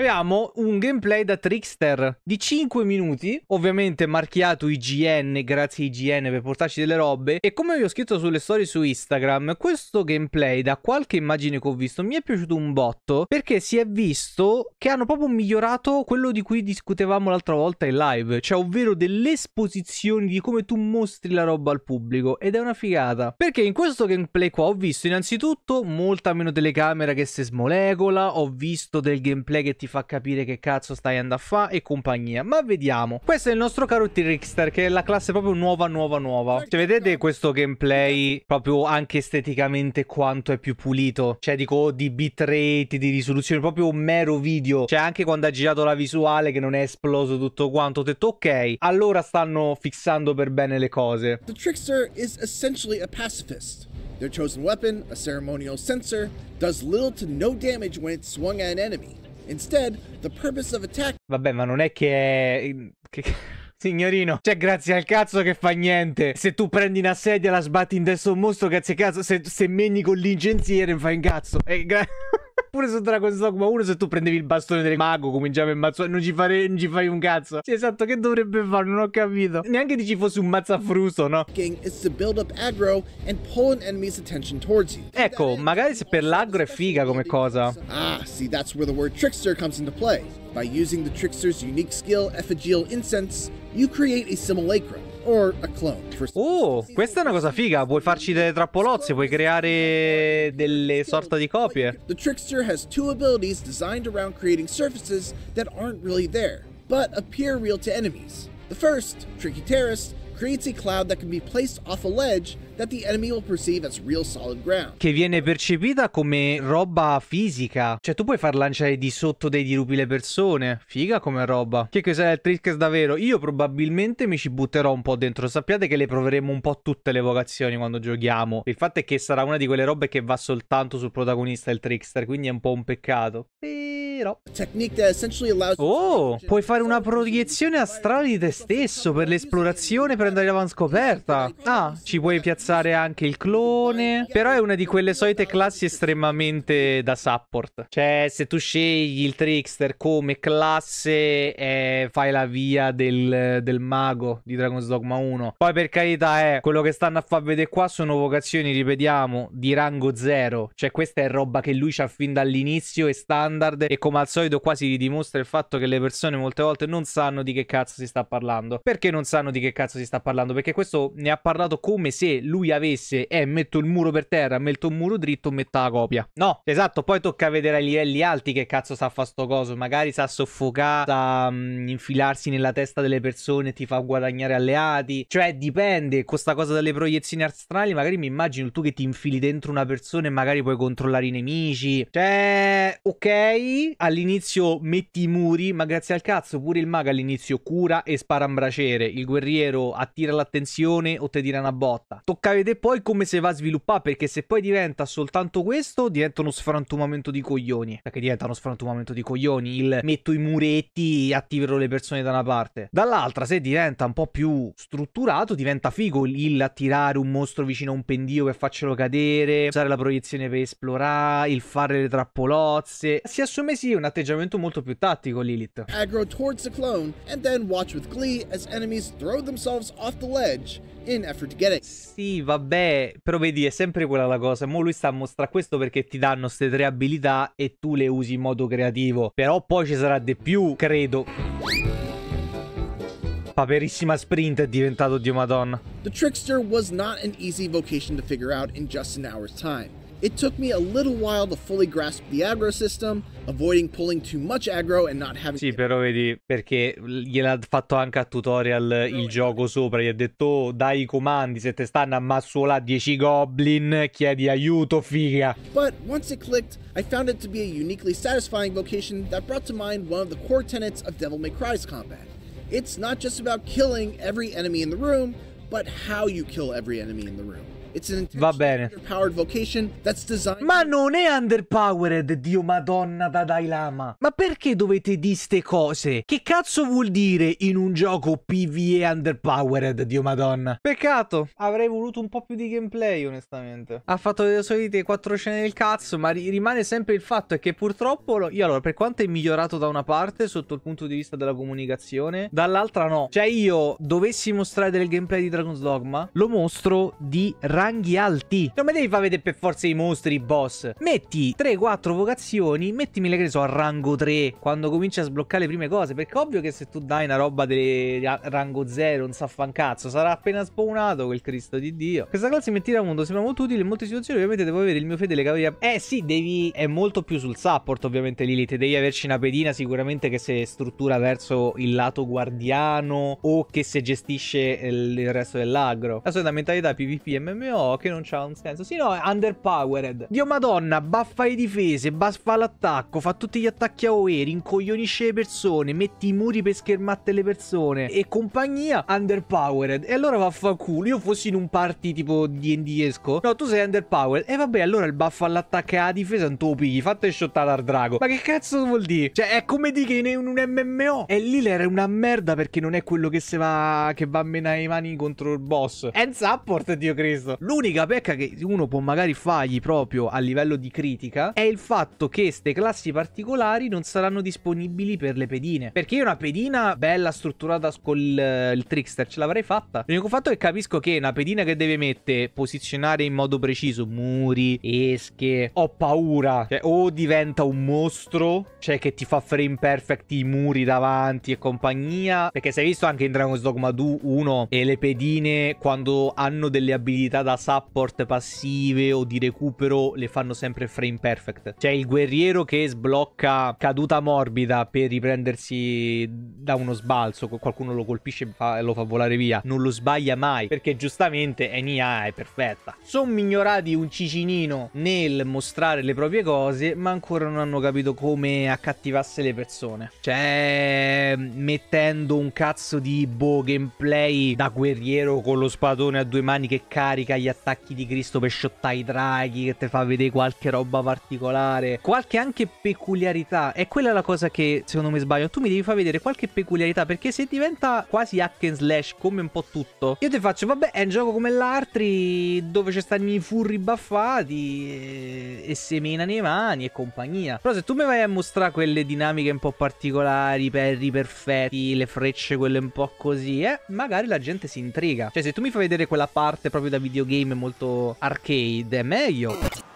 Abbiamo un gameplay da trickster di 5 minuti, ovviamente marchiato IGN, grazie IGN per portarci delle robe. E come vi ho scritto sulle storie su Instagram, questo gameplay, da qualche immagine che ho visto, mi è piaciuto un botto perché si è visto che hanno proprio migliorato quello di cui discutevamo l'altra volta in live, cioè ovvero delle esposizioni di come tu mostri la roba al pubblico ed è una figata. Perché in questo gameplay qua ho visto innanzitutto molta meno telecamera che se smolecola, ho visto del gameplay che ti fa capire che cazzo stai andando a fare e compagnia. Ma vediamo. Questo è il nostro caro Trickster, che è la classe proprio nuova, nuova, nuova. Cioè, vedete questo gameplay proprio anche esteticamente quanto è più pulito. Cioè, dico, di bitrate, di risoluzione, proprio un mero video. Cioè, anche quando ha girato la visuale che non è esploso tutto quanto, ho detto, ok, allora stanno fissando per bene le cose. The Trickster is essentially a pacifist. Their chosen weapon, a ceremonial sensor, does little to no damage when it's swung at an enemy. Instead, the purpose of attack... Vabbè, ma non è che... che... Signorino, cioè grazie al cazzo che fa niente. Se tu prendi una sedia, la sbatti in testa a un mostro, grazie al cazzo. Se, se meni con l'incensiere, fai un cazzo. E eh, grazie... Pure su Dragon's Dogma 1 se tu prendevi il bastone del mago, cominciavi a ammazzare, non, non ci, fai un cazzo. Sì, esatto, che dovrebbe fare? Non ho capito. Neanche ti ci fosse un mazzafruso no? Ecco, magari se per l'aggro è figa come cosa. Ah, see, that's where the word trickster comes into play. By using the trickster's unique skill, Effigial Incense, you create a simulacrum. Oh, questa è una cosa figa. Puoi farci delle trappolozze, puoi creare delle sorta di copie. The trickster has two abilities designed around creating surfaces that aren't really there, but appear real to enemies. The first, Tricky Terrorist, Che viene percepita come roba fisica. Cioè tu puoi far lanciare di sotto dei dirupi le persone. Figa come roba. Che cos'è il trick davvero? Io probabilmente mi ci butterò un po' dentro. Sappiate che le proveremo un po' tutte le vocazioni quando giochiamo. Il fatto è che sarà una di quelle robe che va soltanto sul protagonista il trickster, quindi è un po' un peccato. Però... Oh, puoi fare una proiezione astrale di te stesso per l'esplorazione, per prendere l'avanscoperta. Ah, ci puoi piazzare anche il clone. Però è una di quelle solite classi estremamente da support. Cioè, se tu scegli il trickster come classe, eh, fai la via del, del, mago di Dragon's Dogma 1. Poi, per carità, eh, quello che stanno a far vedere qua sono vocazioni, ripetiamo, di rango 0. Cioè, questa è roba che lui c'ha fin dall'inizio, è standard. E come al solito, quasi dimostra il fatto che le persone molte volte non sanno di che cazzo si sta parlando. Perché non sanno di che cazzo si sta parlando? sta parlando, perché questo ne ha parlato come se lui avesse, eh, metto il muro per terra, metto un muro dritto, metta la copia. No, esatto, poi tocca vedere ai livelli alti che cazzo sa fa sto coso, magari sa soffocare, sa mh, mm, infilarsi nella testa delle persone, ti fa guadagnare alleati, cioè dipende, con sta cosa delle proiezioni astrali magari mi immagino tu che ti infili dentro una persona e magari puoi controllare i nemici, cioè ok, all'inizio metti i muri, ma grazie al cazzo pure il mago all'inizio cura e spara un braciere, il guerriero ha attira l'attenzione o ti tira una botta. Tocca vedere poi come se va a sviluppare, perché se poi diventa soltanto questo, diventa uno sfrantumamento di coglioni. Perché diventa uno sfrantumamento di coglioni, il metto i muretti, e attiverò le persone da una parte. Dall'altra, se diventa un po' più strutturato, diventa figo il attirare un mostro vicino a un pendio per farcelo cadere, usare la proiezione per esplorare, il fare le trappolozze. Si assume sì un atteggiamento molto più tattico Lilith. Aggro towards the clone and then watch with glee as enemies throw themselves off the ledge in effort to get it. Sì, vabbè, però vedi, è sempre quella la cosa. Mo lui sta a mostrare questo perché ti danno queste tre abilità e tu le usi in modo creativo. Però poi ci sarà di più, credo. Paperissima sprint è diventato Dio Madonna. The trickster was not an easy vocation to figure out in just an hour's time. It took me a little while to fully grasp the aggro system, avoiding pulling too much aggro and not having... Sì, però vedi, perché gliel'ha fatto anche a tutorial il no, gioco no. sopra, gli ha detto oh, dai i comandi, se te stanno a massuola 10 goblin, chiedi aiuto, figa. But once it clicked, I found it to be a uniquely satisfying vocation that brought to mind one of the core tenets of Devil May Cry's combat. It's not just about killing every enemy in the room, but how you kill every enemy in the room. Va bene. Ma non è underpowered, Dio Madonna da Dalai Lama. Ma perché dovete dire ste cose? Che cazzo vuol dire in un gioco PvE underpowered, Dio Madonna? Peccato, avrei voluto un po' più di gameplay, onestamente. Ha fatto le solite quattro scene del cazzo, ma ri rimane sempre il fatto è che purtroppo... Lo... Io allora, per quanto è migliorato da una parte, sotto il punto di vista della comunicazione, dall'altra no. Cioè io dovessi mostrare del gameplay di Dragon's Dogma, lo mostro di... Ra ranghi alti. Non mi devi far vedere per forza i mostri, i boss. Metti 3-4 vocazioni, mettimi le che so a rango 3, quando cominci a sbloccare le prime cose, perché ovvio che se tu dai una roba di rango 0 non sa fan cazzo, sarà appena spawnato quel Cristo di Dio. Questa classe mi tira a mondo, sembra molto utile in molte situazioni, ovviamente devo avere il mio fedele cavaliere. Eh sì, devi... è molto più sul support ovviamente Lilith, devi averci una pedina sicuramente che se struttura verso il lato guardiano o che se gestisce il, il resto dell'agro. La solita mentalità PvP MMO MMO che non c'ha un senso. Sì, no, è underpowered. Dio madonna, baffa le difese, baffa l'attacco, fa tutti gli attacchi a OE, rincoglionisce le persone, metti i muri per schermate le persone e compagnia, underpowered. E allora vaffanculo, io fossi in un party tipo D&D esco, no, tu sei underpowered. E vabbè, allora il buff all'attacco e alla difesa non te lo pigli, fate shottare al drago. Ma che cazzo vuol dire? Cioè, è come dire che in un MMO e l'healer è una merda perché non è quello che se va che va a menare i mani contro il boss. È un support, Dio Cristo. L'unica pecca che uno può magari fargli proprio a livello di critica è il fatto che queste classi particolari non saranno disponibili per le pedine. Perché io una pedina bella strutturata con il, eh, il trickster ce l'avrei fatta. L'unico fatto è che capisco che una pedina che deve mettere, posizionare in modo preciso muri, esche, ho paura. Cioè, o diventa un mostro, cioè che ti fa frame perfect i muri davanti e compagnia. Perché si è visto anche in Dragon's Dogma 2 1 e le pedine quando hanno delle abilità da da support passive o di recupero le fanno sempre frame perfect. Cioè il guerriero che sblocca caduta morbida per riprendersi da uno sbalzo, qualcuno lo colpisce e lo fa volare via, non lo sbaglia mai perché giustamente Enia è perfetta. Sono ignorati un cicinino nel mostrare le proprie cose, ma ancora non hanno capito come accattivasse le persone. Cioè mettendo un cazzo di boh gameplay da guerriero con lo spadone a due mani che carica gli attacchi di Cristo per shottare i draghi, che ti fa vedere qualche roba particolare, qualche anche peculiarità. E quella è la cosa che secondo me sbaglio. Tu mi devi far vedere qualche peculiarità, perché se diventa quasi hack and slash, come un po' tutto, io ti faccio, vabbè, è un gioco come l'altri, dove ci stanno i furri baffati e, e semena nei mani e compagnia. Però se tu mi vai a mostrare quelle dinamiche un po' particolari, i perri perfetti, le frecce quelle un po' così, eh, magari la gente si intriga. Cioè, se tu mi fai vedere quella parte proprio da videogame, videogame molto arcade è meglio.